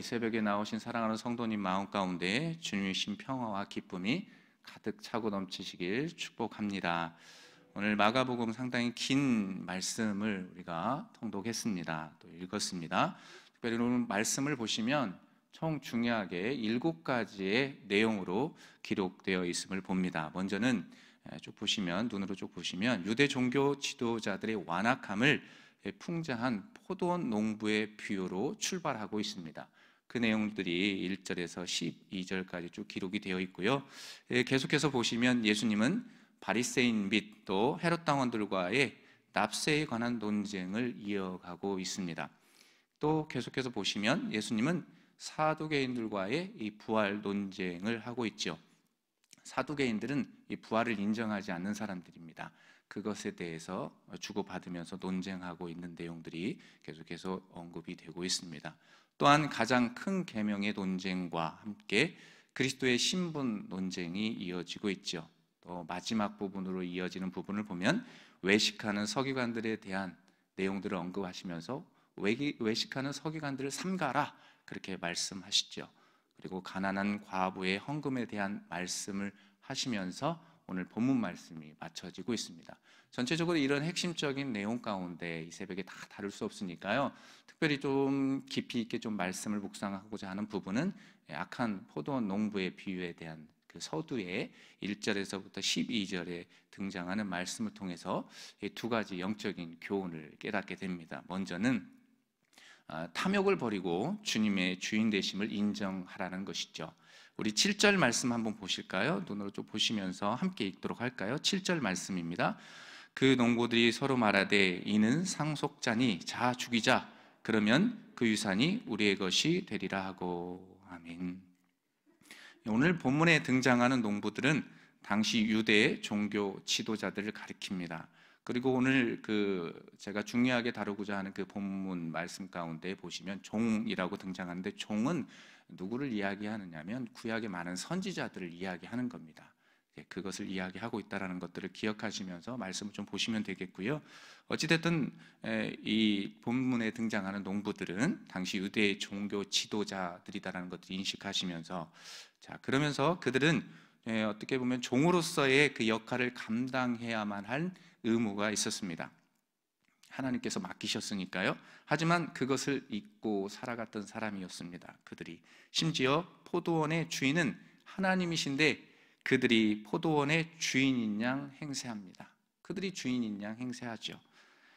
이 새벽에 나오신 사랑하는 성도님 마음 가운데 주님이신 평화와 기쁨이 가득 차고 넘치시길 축복합니다. 오늘 마가복음 상당히 긴 말씀을 우리가 통독했습니다. 또 읽었습니다. 특별히 오늘 말씀을 보시면 총 중요하게 일곱 가지의 내용으로 기록되어 있음을 봅니다. 먼저는 쭉 보시면 눈으로 쭉 보시면 유대 종교 지도자들의 완악함을 풍자한 포도원 농부의 비유로 출발하고 있습니다. 그 내용들이 1절에서 12절까지 쭉 기록이 되어 있고요. 예, 계속해서 보시면 예수님은 바리새인 및 또 헤롯 당원들과의 납세에 관한 논쟁을 이어가고 있습니다. 또 계속해서 보시면 예수님은 사두개인들과의 이 부활 논쟁을 하고 있죠. 사두개인들은 이 부활을 인정하지 않는 사람들입니다. 그것에 대해서 주고받으면서 논쟁하고 있는 내용들이 계속해서 언급이 되고 있습니다. 또한 가장 큰 계명의 논쟁과 함께 그리스도의 신분 논쟁이 이어지고 있죠. 또 마지막 부분으로 이어지는 부분을 보면 외식하는 서기관들에 대한 내용들을 언급하시면서 외식하는 서기관들을 삼가라 그렇게 말씀하시죠. 그리고 가난한 과부의 헌금에 대한 말씀을 하시면서 오늘 본문 말씀이 마쳐지고 있습니다. 전체적으로 이런 핵심적인 내용 가운데 이 새벽에 다 다룰 수 없으니까요. 특별히 좀 깊이 있게 좀 말씀을 묵상하고자 하는 부분은 예, 악한 포도원 농부의 비유에 대한 그 서두에 1절에서부터 12절에 등장하는 말씀을 통해서 두 가지 영적인 교훈을 깨닫게 됩니다. 먼저는 아, 탐욕을 버리고 주님의 주인 되심을 인정하라는 것이죠. 우리 7절 말씀 한번 보실까요? 눈으로 좀 보시면서 함께 읽도록 할까요? 7절 말씀입니다. 그 농부들이 서로 말하되 이는 상속자니 자 죽이자 그러면 그 유산이 우리의 것이 되리라 하고 아멘. 오늘 본문에 등장하는 농부들은 당시 유대의 종교 지도자들을 가리킵니다. 그리고 오늘 그 제가 중요하게 다루고자 하는 그 본문 말씀 가운데 보시면 종이라고 등장하는데 종은 누구를 이야기하느냐면 구약의 많은 선지자들을 이야기하는 겁니다. 예, 그것을 이야기하고 있다라는 것들을 기억하시면서 말씀을 좀 보시면 되겠고요. 어찌됐든 예, 이 본문에 등장하는 농부들은 당시 유대의 종교 지도자들이다라는 것을 인식하시면서 자 그러면서 그들은 예, 어떻게 보면 종으로서의 그 역할을 감당해야만 할 의무가 있었습니다. 하나님께서 맡기셨으니까요. 하지만 그것을 잊고 살아갔던 사람이었습니다. 그들이 심지어 포도원의 주인은 하나님이신데 그들이 포도원의 주인인 양 행세합니다. 그들이 주인인 양 행세하죠.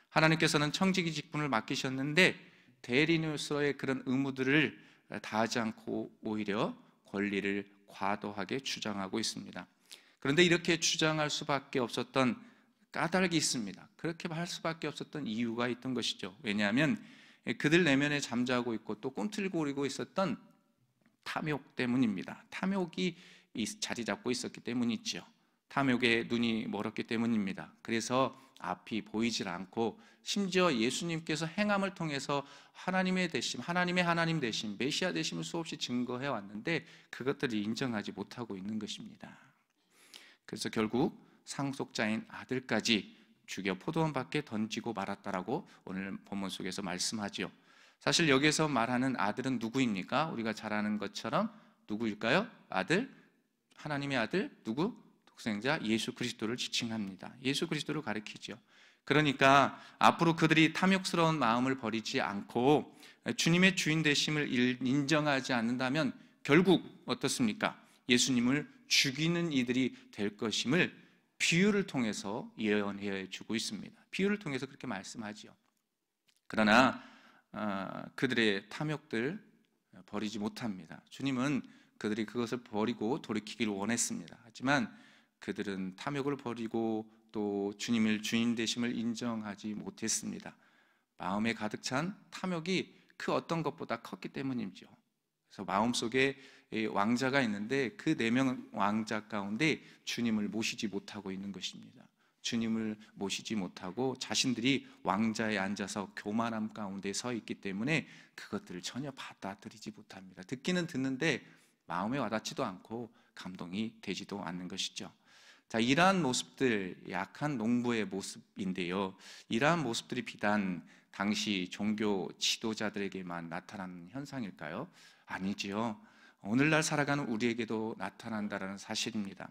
하나님께서는 청지기 직분을 맡기셨는데 대리인으로서의 그런 의무들을 다하지 않고 오히려 권리를 과도하게 주장하고 있습니다. 그런데 이렇게 주장할 수밖에 없었던 까닭이 있습니다. 그렇게 할 수밖에 없었던 이유가 있던 것이죠. 왜냐하면 그들 내면에 잠자고 있고 또 꿈틀거리고 있었던 탐욕 때문입니다. 탐욕이 자리 잡고 있었기 때문이지요. 탐욕에 눈이 멀었기 때문입니다. 그래서 앞이 보이질 않고 심지어 예수님께서 행함을 통해서 하나님의 대심, 하나님의 하나님 대심, 메시아 대심을 수없이 증거해 왔는데 그것들을 인정하지 못하고 있는 것입니다. 그래서 결국 상속자인 아들까지 죽여 포도원 밖에 던지고 말았다라고 오늘 본문 속에서 말씀하지요. 사실 여기에서 말하는 아들은 누구입니까? 우리가 잘 아는 것처럼 누구일까요? 아들 하나님의 아들 누구? 독생자 예수 그리스도를 지칭합니다. 예수 그리스도를 가리키죠. 그러니까 앞으로 그들이 탐욕스러운 마음을 버리지 않고 주님의 주인 되심을 인정하지 않는다면 결국 어떻습니까? 예수님을 죽이는 이들이 될 것임을 비유를 통해서 예언해 주고 있습니다. 비유를 통해서 그렇게 말씀하지요. 그러나 어, 그들의 탐욕들 버리지 못합니다. 주님은 그들이 그것을 버리고 돌이키길 원했습니다. 하지만 그들은 탐욕을 버리고 또 주님을 주인 되심을 인정하지 못했습니다. 마음에 가득 찬 탐욕이 그 어떤 것보다 컸기 때문이죠. 그래서 마음속에 왕자가 있는데 그 네 명 왕자 가운데 주님을 모시지 못하고 있는 것입니다. 주님을 모시지 못하고 자신들이 왕자에 앉아서 교만함 가운데 서 있기 때문에 그것들을 전혀 받아들이지 못합니다. 듣기는 듣는데 마음에 와닿지도 않고 감동이 되지도 않는 것이죠. 자, 이러한 모습들, 약한 농부의 모습인데요. 이러한 모습들이 비단 당시 종교 지도자들에게만 나타나는 현상일까요? 아니지요. 오늘날 살아가는 우리에게도 나타난다라는 사실입니다.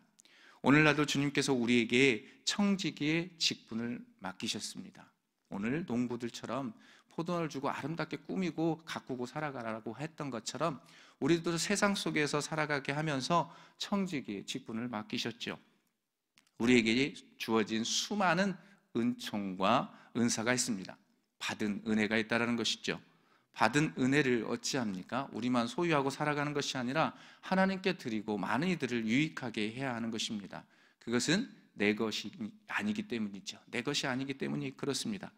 오늘날도 주님께서 우리에게 청지기의 직분을 맡기셨습니다. 오늘 농부들처럼 포도원을 주고 아름답게 꾸미고 가꾸고 살아가라고 했던 것처럼 우리도 세상 속에서 살아가게 하면서 청지기의 직분을 맡기셨죠. 우리에게 주어진 수많은 은총과 은사가 있습니다. 받은 은혜가 있다라는 것이죠. 받은 은혜를 어찌합니까? 우리만 소유하고 살아가는 것이 아니라 하나님께 드리고 많은 이들을 유익하게 해야 하는 것입니다. 그것은 내 것이 아니기 때문이죠. 내 것이 아니기 때문이 그렇습니다.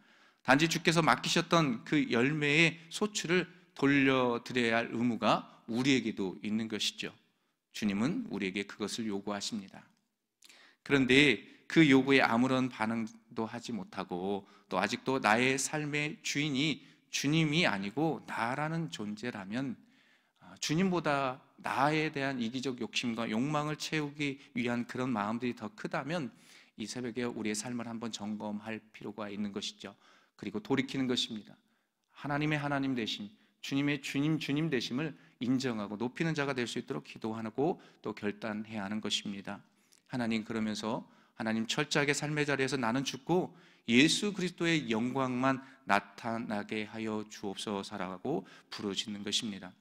단지 주께서 맡기셨던 그 열매의 소출을 돌려드려야 할 의무가 우리에게도 있는 것이죠. 주님은 우리에게 그것을 요구하십니다. 그런데 그 요구에 아무런 반응도 하지 못하고 또 아직도 나의 삶의 주인이 주님이 아니고 나라는 존재라면 아, 주님보다 나에 대한 이기적 욕심과 욕망을 채우기 위한 그런 마음들이 더 크다면 이 새벽에 우리의 삶을 한번 점검할 필요가 있는 것이죠. 그리고 돌이키는 것입니다. 하나님의 하나님 되심, 주님의 주님 주님 되심을 인정하고 높이는 자가 될 수 있도록 기도하고 또 결단해야 하는 것입니다. 하나님 그러면서 하나님 철저하게 삶의 자리에서 나는 죽고 예수 그리스도의 영광만 나타나게 하여 주옵소서라고 부르짖는 것입니다.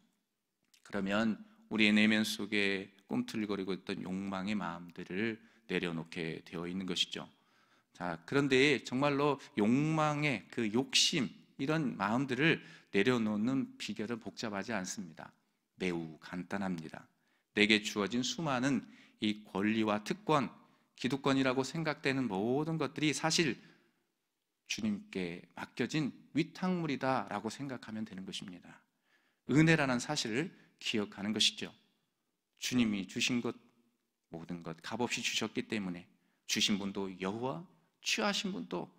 그러면 우리의 내면 속에 꿈틀거리고 있던 욕망의 마음들을 내려놓게 되어 있는 것이죠. 자, 그런데 정말로 욕망의 그 욕심, 이런 마음들을 내려놓는 비결은 복잡하지 않습니다. 매우 간단합니다. 내게 주어진 수많은 이 권리와 특권, 기득권이라고 생각되는 모든 것들이 사실 주님께 맡겨진 위탁물이다라고 생각하면 되는 것입니다. 은혜라는 사실을 기억하는 것이죠. 주님이 주신 것 모든 것 값없이 주셨기 때문에 주신 분도 여호와 취하신 분도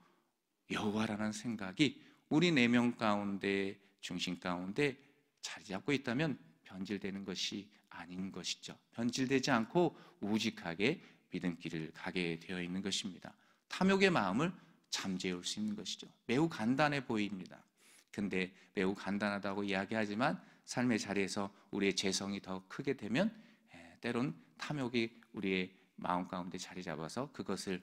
여호와라는 생각이 우리 내면 네 가운데 중심 가운데 자리 잡고 있다면 변질되는 것이 아닌 것이죠. 변질되지 않고 우직하게 믿음길을 가게 되어 있는 것입니다. 탐욕의 마음을 잠재울 수 있는 것이죠. 매우 간단해 보입니다. 근데 매우 간단하다고 이야기하지만 삶의 자리에서 우리의 재성이 더 크게 되면 때론 탐욕이 우리의 마음 가운데 자리 잡아서 그것을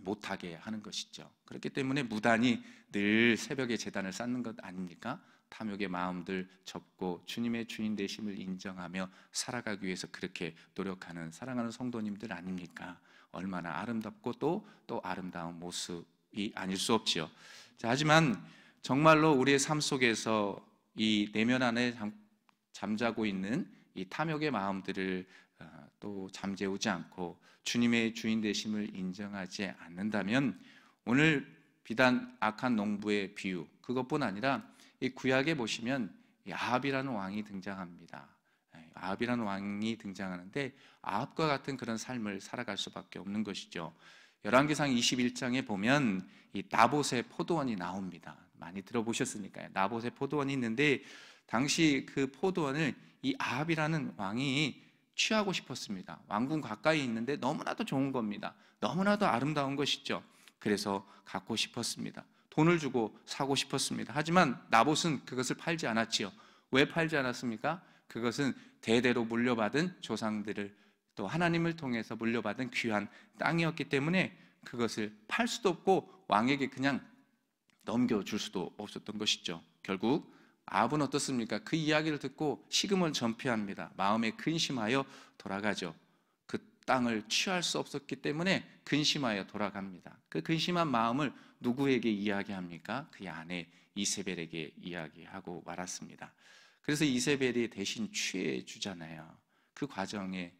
못하게 하는 것이죠. 그렇기 때문에 무단히 늘 새벽에 재단을 쌓는 것 아닙니까? 탐욕의 마음들 접고 주님의 주인 되심을 인정하며 살아가기 위해서 그렇게 노력하는 사랑하는 성도님들 아닙니까? 얼마나 아름답고 또 또 아름다운 모습이 아닐 수 없지요. 자, 하지만 정말로 우리의 삶 속에서 이 내면 안에 잠, 잠자고 있는 이 탐욕의 마음들을 아, 또 잠재우지 않고 주님의 주인 되심을 인정하지 않는다면 오늘 비단 악한 농부의 비유 그것뿐 아니라 이 구약에 보시면 아합이라는 왕이 등장합니다. 아합이라는 예, 왕이 등장하는데 아합과 같은 그런 삶을 살아갈 수밖에 없는 것이죠. 열왕기상 21장에 보면 이 나봇의 포도원이 나옵니다. 많이 들어보셨으니까요. 나봇의 포도원이 있는데 당시 그 포도원을 이 아합이라는 왕이 취하고 싶었습니다. 왕궁 가까이 있는데 너무나도 좋은 겁니다. 너무나도 아름다운 것이죠. 그래서 갖고 싶었습니다. 돈을 주고 사고 싶었습니다. 하지만 나봇은 그것을 팔지 않았지요. 왜 팔지 않았습니까? 그것은 대대로 물려받은 조상들을 또 하나님을 통해서 물려받은 귀한 땅이었기 때문에 그것을 팔 수도 없고 왕에게 그냥 넘겨줄 수도 없었던 것이죠. 결국 아합는 어떻습니까? 그 이야기를 듣고 식음을 전폐합니다. 마음에 근심하여 돌아가죠. 그 땅을 취할 수 없었기 때문에 근심하여 돌아갑니다. 그 근심한 마음을 누구에게 이야기합니까? 그 아내 이세벨에게 이야기하고 말았습니다. 그래서 이세벨이 대신 취해 주잖아요. 그 과정에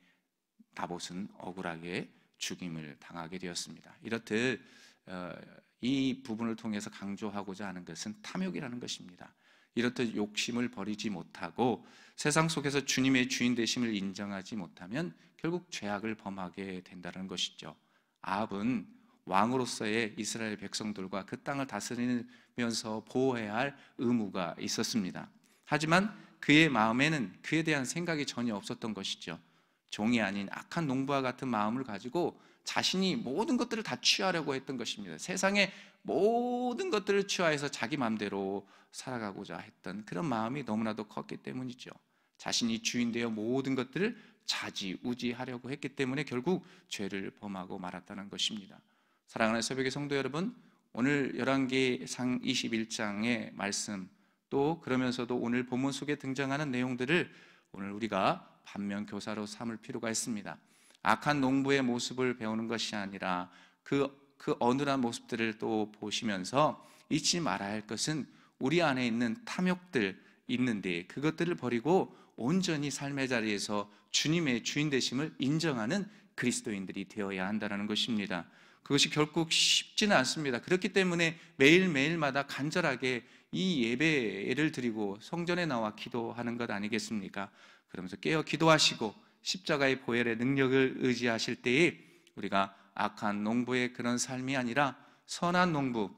다봇은 억울하게 죽임을 당하게 되었습니다. 이렇듯 어, 이 부분을 통해서 강조하고자 하는 것은 탐욕이라는 것입니다. 이렇듯 욕심을 버리지 못하고 세상 속에서 주님의 주인 되심을 인정하지 못하면 결국 죄악을 범하게 된다는 것이죠. 아합은 왕으로서의 이스라엘 백성들과 그 땅을 다스리면서 보호해야 할 의무가 있었습니다. 하지만 그의 마음에는 그에 대한 생각이 전혀 없었던 것이죠. 종이 아닌 악한 농부와 같은 마음을 가지고 자신이 모든 것들을 다 취하려고 했던 것입니다. 세상의 모든 것들을 취하해서 자기 마음대로 살아가고자 했던 그런 마음이 너무나도 컸기 때문이죠. 자신이 주인 되어 모든 것들을 자지우지하려고 했기 때문에 결국 죄를 범하고 말았다는 것입니다. 사랑하는 새벽의 성도 여러분, 오늘 11기상 21장의 말씀 또 그러면서도 오늘 본문 속에 등장하는 내용들을 오늘 우리가 반면 교사로 삼을 필요가 있습니다. 악한 농부의 모습을 배우는 것이 아니라 그, 그 어눌한 모습들을 또 보시면서 잊지 말아야 할 것은 우리 안에 있는 탐욕들 있는데 그것들을 버리고 온전히 삶의 자리에서 주님의 주인 되심을 인정하는 그리스도인들이 되어야 한다는 것입니다. 그것이 결국 쉽지는 않습니다. 그렇기 때문에 매일매일마다 간절하게 이 예배를 드리고 성전에 나와 기도하는 것 아니겠습니까? 그러면서 깨어 기도하시고 십자가의 보혈의 능력을 의지하실 때에 우리가 악한 농부의 그런 삶이 아니라 선한 농부,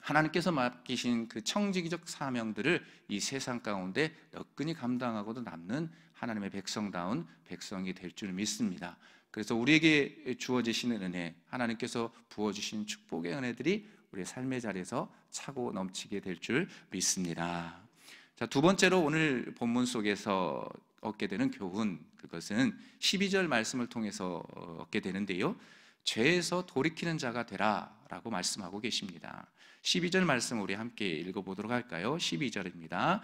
하나님께서 맡기신 그 청지기적 사명들을 이 세상 가운데 너끈히 감당하고도 남는 하나님의 백성다운 백성이 될 줄 믿습니다. 그래서 우리에게 주어지시는 은혜, 하나님께서 부어주신 축복의 은혜들이 우리의 삶의 자리에서 차고 넘치게 될 줄 믿습니다. 자, 두 번째로 오늘 본문 속에서 얻게 되는 교훈 그것은 12절 말씀을 통해서 얻게 되는데요. 죄에서 돌이키는 자가 되라라고 말씀하고 계십니다. 12절 말씀 우리 함께 읽어 보도록 할까요? 12절입니다.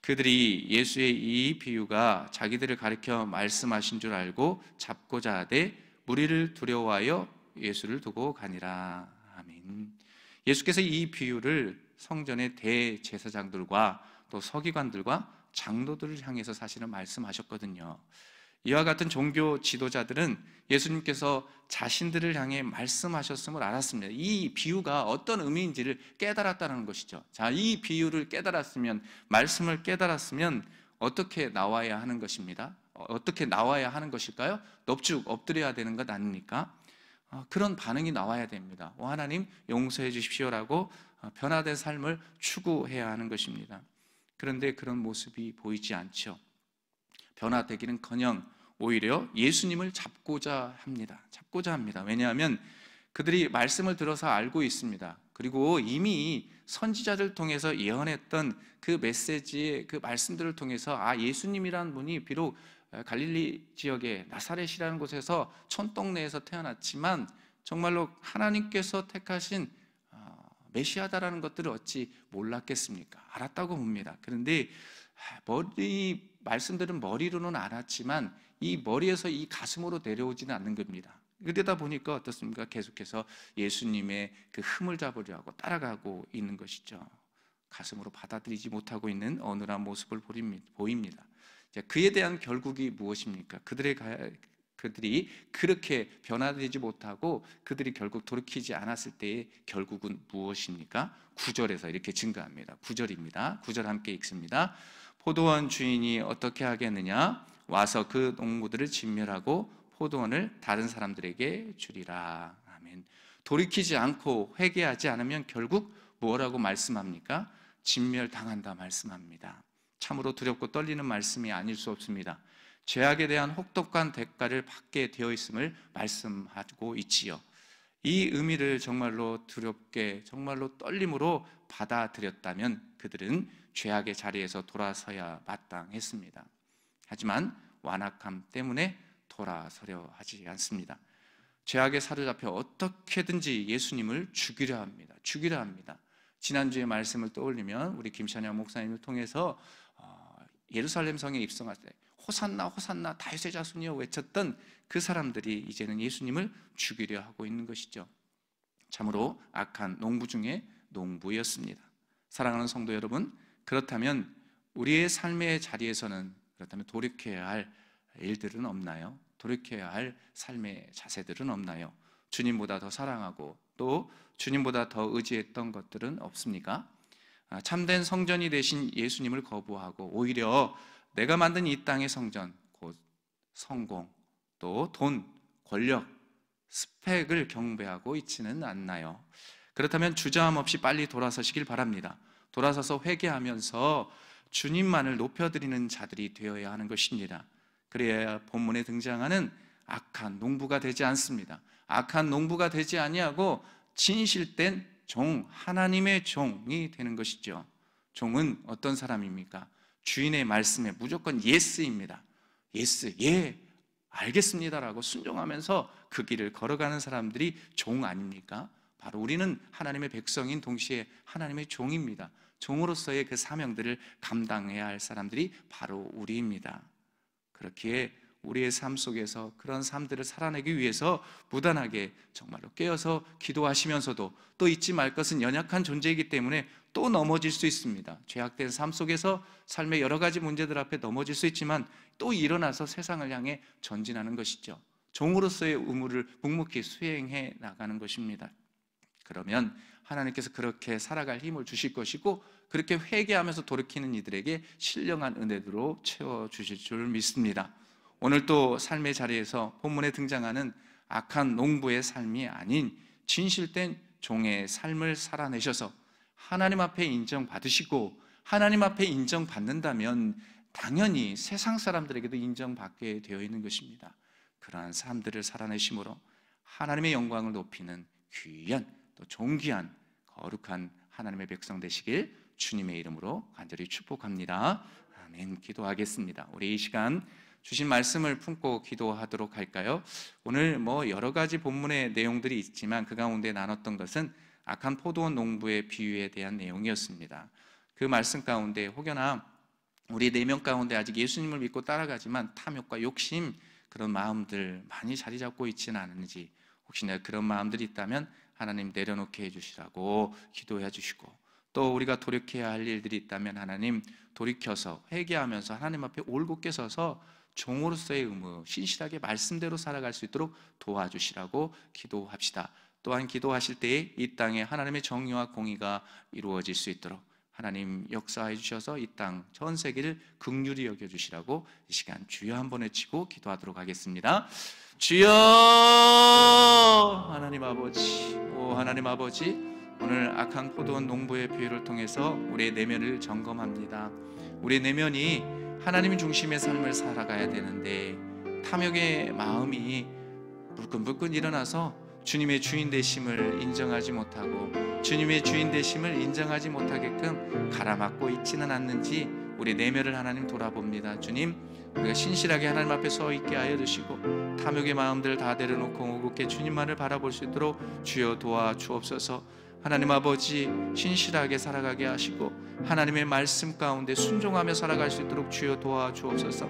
그들이 예수의 이 비유가 자기들을 가리켜 말씀하신 줄 알고 잡고자 하되 무리를 두려워하여 예수를 두고 가니라. 아멘. 예수께서 이 비유를 성전의 대제사장들과 또 서기관들과 장로들을 향해서 사실은 말씀하셨거든요. 이와 같은 종교 지도자들은 예수님께서 자신들을 향해 말씀하셨음을 알았습니다. 이 비유가 어떤 의미인지를 깨달았다는 것이죠. 자, 이 비유를 깨달았으면, 말씀을 깨달았으면 어떻게 나와야 하는 것입니다. 어, 어떻게 나와야 하는 것일까요? 넙죽 엎드려야 되는 것 아닙니까? 어, 그런 반응이 나와야 됩니다. 하나님 용서해 주십시오라고 어, 변화된 삶을 추구해야 하는 것입니다. 그런데 그런 모습이 보이지 않죠. 변화되기는 커녕 오히려 예수님을 잡고자 합니다. 잡고자 합니다. 왜냐하면 그들이 말씀을 들어서 알고 있습니다. 그리고 이미 선지자들 통해서 예언했던 그 메시지의 그 말씀들을 통해서 아 예수님이라는 분이 비록 갈릴리 지역의 나사렛이라는 곳에서 촌동네에서 태어났지만 정말로 하나님께서 택하신 메시아다라는 것들을 어찌 몰랐겠습니까? 알았다고 봅니다. 그런데 머리 말씀들은 머리로는 알았지만 이 머리에서 이 가슴으로 내려오지는 않는 겁니다. 그러다 보니까 어떻습니까? 계속해서 예수님의 그 흠을 잡으려 고 따라가고 있는 것이죠. 가슴으로 받아들이지 못하고 있는 어눌한 모습을 보입니다. 그에 대한 결국이 무엇입니까? 그들의 그들이 그렇게 변화되지 못하고 그들이 결국 돌이키지 않았을 때에 결국은 무엇입니까? 구절에서 이렇게 증가합니다. 구절입니다구절 함께 읽습니다. 포도원 주인이 어떻게 하겠느냐? 와서 그 농부들을 진멸하고 포도원을 다른 사람들에게 주리라. 아멘. 돌이키지 않고 회개하지 않으면 결국 뭐라고 말씀합니까? 진멸당한다 말씀합니다. 참으로 두렵고 떨리는 말씀이 아닐 수 없습니다. 죄악에 대한 혹독한 대가를 받게 되어 있음을 말씀하고 있지요. 이 의미를 정말로 두렵게, 정말로 떨림으로 받아들였다면 그들은 죄악의 자리에서 돌아서야 마땅했습니다. 하지만 완악함 때문에 돌아서려 하지 않습니다. 죄악에 사로잡혀 어떻게든지 예수님을 죽이려 합니다. 죽이려 합니다. 지난주의 말씀을 떠올리면 우리 김찬영 목사님을 통해서 어, 예루살렘 성에 입성할 때 호산나 호산나 다윗의 자손이여 외쳤던 그 사람들이 이제는 예수님을 죽이려 하고 있는 것이죠. 참으로 악한 농부 중에 농부였습니다. 사랑하는 성도 여러분, 그렇다면 우리의 삶의 자리에서는 그렇다면 돌이켜야 할 일들은 없나요? 돌이켜야 할 삶의 자세들은 없나요? 주님보다 더 사랑하고 또 주님보다 더 의지했던 것들은 없습니까? 아, 참된 성전이 되신 예수님을 거부하고 오히려 내가 만든 이 땅의 성전, 곧 성공, 또 돈, 권력, 스펙을 경배하고 있지는 않나요? 그렇다면 주저함 없이 빨리 돌아서시길 바랍니다. 돌아서서 회개하면서 주님만을 높여드리는 자들이 되어야 하는 것입니다. 그래야 본문에 등장하는 악한 농부가 되지 않습니다. 악한 농부가 되지 아니하고 진실된 종, 하나님의 종이 되는 것이죠. 종은 어떤 사람입니까? 주인의 말씀에 무조건 예스입니다. 예스, 예, 알겠습니다라고 순종하면서 그 길을 걸어가는 사람들이 종 아닙니까? 바로 우리는 하나님의 백성인 동시에 하나님의 종입니다. 종으로서의 그 사명들을 감당해야 할 사람들이 바로 우리입니다. 그렇기에 우리의 삶 속에서 그런 삶들을 살아내기 위해서 무단하게 정말로 깨어서 기도하시면서도 또 잊지 말 것은 연약한 존재이기 때문에 또 넘어질 수 있습니다. 죄악된 삶 속에서 삶의 여러 가지 문제들 앞에 넘어질 수 있지만 또 일어나서 세상을 향해 전진하는 것이죠. 종으로서의 의무를 묵묵히 수행해 나가는 것입니다. 그러면 하나님께서 그렇게 살아갈 힘을 주실 것이고 그렇게 회개하면서 돌이키는 이들에게 신령한 은혜로 채워 주실 줄 믿습니다. 오늘 또 삶의 자리에서 본문에 등장하는 악한 농부의 삶이 아닌 진실된 종의 삶을 살아내셔서 하나님 앞에 인정받으시고 하나님 앞에 인정받는다면 당연히 세상 사람들에게도 인정받게 되어 있는 것입니다. 그러한 사들을 살아내심으로 하나님의 영광을 높이는 귀한 또 존귀한 거룩한 하나님의 백성 되시길 주님의 이름으로 간절히 축복합니다. 아멘. 기도하겠습니다. 우리 이 시간 주신 말씀을 품고 기도하도록 할까요? 오늘 뭐 여러 가지 본문의 내용들이 있지만 그 가운데 나눴던 것은 악한 포도원 농부의 비유에 대한 내용이었습니다. 그 말씀 가운데 혹여나 우리 네명 가운데 아직 예수님을 믿고 따라가지만 탐욕과 욕심 그런 마음들 많이 자리 잡고 있지는 않은지 혹시나 그런 마음들이 있다면 하나님 내려놓게 해주시라고 기도해 주시고 또 우리가 돌이켜야 할 일들이 있다면 하나님 돌이켜서 회개하면서 하나님 앞에 올곧게 서서 종으로서의 의무, 신실하게 말씀대로 살아갈 수 있도록 도와주시라고 기도합시다. 또한 기도하실 때에 이 땅에 하나님의 정의와 공의가 이루어질 수 있도록 하나님 역사해 주셔서 이땅전 세계를 극률이 여겨 주시라고 이 시간 주여 한번 외치고 기도하도록 하겠습니다. 주여 하나님 아버지 오 하나님 아버지 오늘 악한 포도원 농부의 비유를 통해서 우리의 내면을 점검합니다. 우리 내면이 하나님 중심의 삶을 살아가야 되는데 탐욕의 마음이 불끈불끈 일어나서 주님의 주인 되심을 인정하지 못하고 주님의 주인 되심을 인정하지 못하게끔 가라막고 있지는 않는지 우리 내면을 하나님 돌아봅니다. 주님, 우리가 신실하게 하나님 앞에 서 있게 하여 주시고 탐욕의 마음들 다 내려놓고 우곡해 주님만을 바라볼 수 있도록 주여 도와 주옵소서. 하나님 아버지 신실하게 살아가게 하시고 하나님의 말씀 가운데 순종하며 살아갈 수 있도록 주여 도와주옵소서.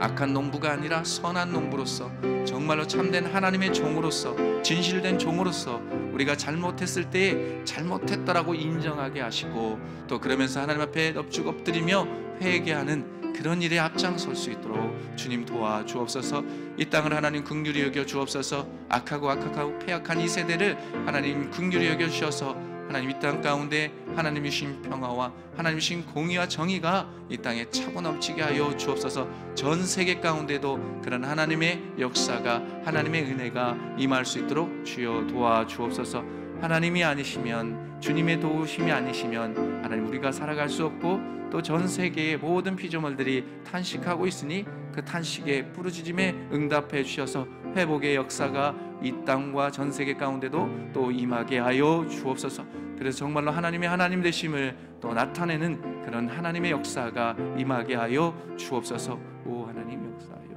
악한 농부가 아니라 선한 농부로서 정말로 참된 하나님의 종으로서 진실된 종으로서 우리가 잘못했을 때에 잘못했다라고 인정하게 하시고 또 그러면서 하나님 앞에 엎죽 엎드리며 회개하는 그런 일에 앞장설 수 있도록 주님 도와 주옵소서 이 땅을 하나님 극률이 여겨 주옵소서 악하고 악하고 폐악한 이 세대를 하나님 극률이 여겨 주셔서 하나님 이 땅 가운데 하나님이신 평화와 하나님이신 공의와 정의가 이 땅에 차고 넘치게 하여 주옵소서 전 세계 가운데도 그런 하나님의 역사가 하나님의 은혜가 임할 수 있도록 주여 도와 주옵소서 하나님이 아니시면 주님의 도우심이 아니시면 하나님 우리가 살아갈 수 없고 또 전 세계의 모든 피조물들이 탄식하고 있으니 그 탄식의 부르짖음에 응답해 주셔서 회복의 역사가 이 땅과 전 세계 가운데도 또 임하게 하여 주옵소서. 그래서 정말로 하나님의 하나님 되심을 또 나타내는 그런 하나님의 역사가 임하게 하여 주옵소서. 오 하나님 역사여.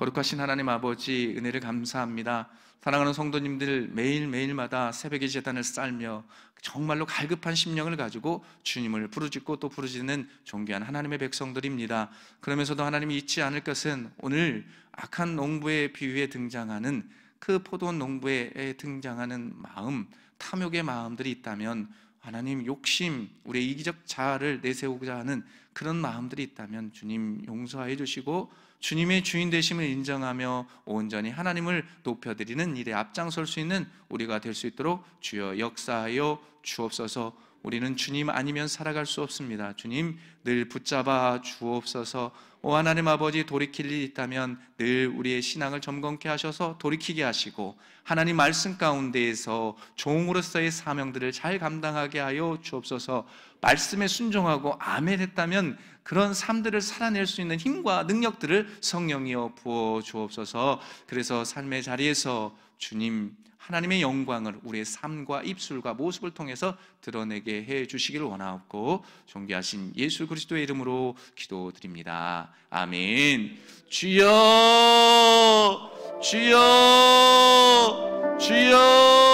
거룩하신 하나님 아버지 은혜를 감사합니다. 사랑하는 성도님들 매일매일마다 새벽의 재단을 쌓며 정말로 갈급한 심령을 가지고 주님을 부르짖고 또 부르짖는 존귀한 하나님의 백성들입니다. 그러면서도 하나님이 잊지 않을 것은 오늘 악한 농부의 비유에 등장하는 그 포도원 농부에 등장하는 마음, 탐욕의 마음들이 있다면 하나님 욕심, 우리의 이기적 자아를 내세우고자 하는 그런 마음들이 있다면 주님 용서해 주시고 주님의 주인 되심을 인정하며 온전히 하나님을 높여드리는 일에 앞장설 수 있는 우리가 될 수 있도록 주여 역사하여 주옵소서 우리는 주님 아니면 살아갈 수 없습니다. 주님 늘 붙잡아 주옵소서. 오 하나님 아버지 돌이킬 일이 있다면 늘 우리의 신앙을 점검케 하셔서 돌이키게 하시고 하나님 말씀 가운데에서 종으로서의 사명들을 잘 감당하게 하여 주옵소서. 말씀에 순종하고 아멘 했다면 그런 삶들을 살아낼 수 있는 힘과 능력들을 성령이여 부어 주옵소서. 그래서 삶의 자리에서 주님 하나님의 영광을 우리의 삶과 입술과 모습을 통해서 드러내게 해 주시기를 원하옵고 존귀하신 예수 그리스도의 이름으로 기도드립니다. 아멘. 주여! 주여! 주여!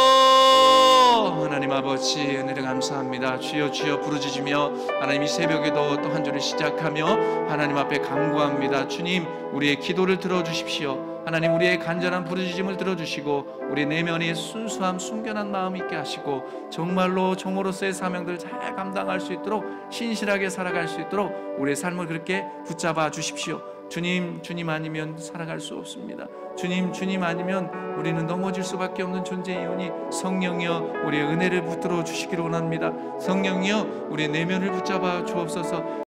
하나님 아버지 은혜를 감사합니다. 주여 주여 부르짖으며 하나님 이 새벽에도 또한 주를 시작하며 하나님 앞에 간구합니다. 주님 우리의 기도를 들어 주십시오. 하나님 우리의 간절한 부르짖음을 들어주시고 우리 내면의 순수함 숨겨난 마음 있게 하시고 정말로 종으로서의 사명들 잘 감당할 수 있도록 신실하게 살아갈 수 있도록 우리의 삶을 그렇게 붙잡아 주십시오. 주님, 주님 아니면 살아갈 수 없습니다. 주님, 주님 아니면 우리는 넘어질 수밖에 없는 존재이오니 성령이여 우리의 은혜를 붙들어 주시기를 원합니다. 성령이여 우리의 내면을 붙잡아 주옵소서.